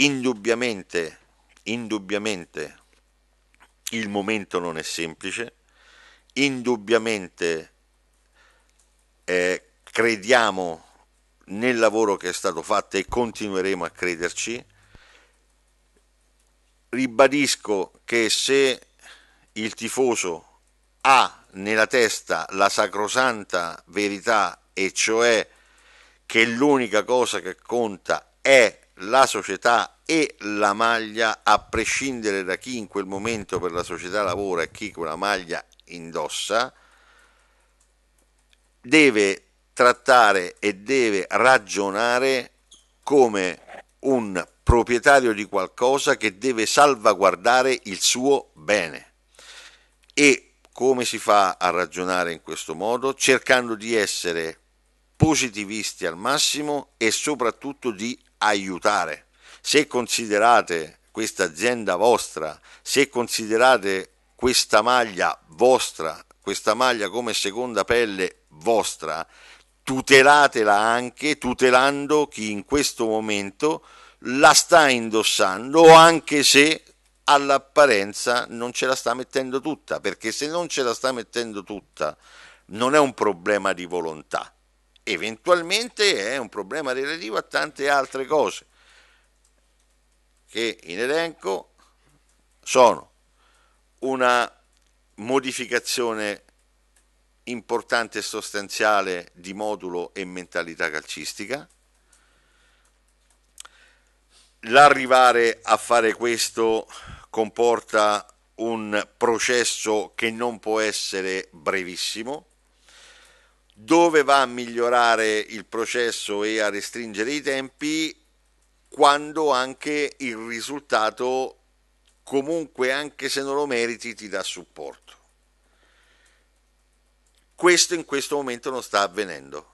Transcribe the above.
indubbiamente, indubbiamente il momento non è semplice, indubbiamente eh, crediamo nel lavoro che è stato fatto e continueremo a crederci. Ribadisco che se il tifoso ha nella testa la sacrosanta verità e cioè che l'unica cosa che conta è la società e la maglia, a prescindere da chi in quel momento per la società lavora e chi quella maglia indossa, deve trattare e deve ragionare come un proprietario di qualcosa che deve salvaguardare il suo bene. E come si fa a ragionare in questo modo? Cercando di essere positivisti al massimo e soprattutto di aiutare. Se considerate questa azienda vostra, se considerate questa maglia vostra, questa maglia come seconda pelle vostra, tutelatela anche tutelando chi in questo momento la sta indossando, anche se all'apparenza non ce la sta mettendo tutta, perché se non ce la sta mettendo tutta non è un problema di volontà, eventualmente è un problema relativo a tante altre cose che in elenco sono una modificazione importante e sostanziale di modulo e mentalità calcistica, l'arrivare a fare questo comporta un processo che non può essere brevissimo, dove va a migliorare il processo e a restringere i tempi quando anche il risultato comunque anche se non lo meriti ti dà supporto questo in questo momento non sta avvenendo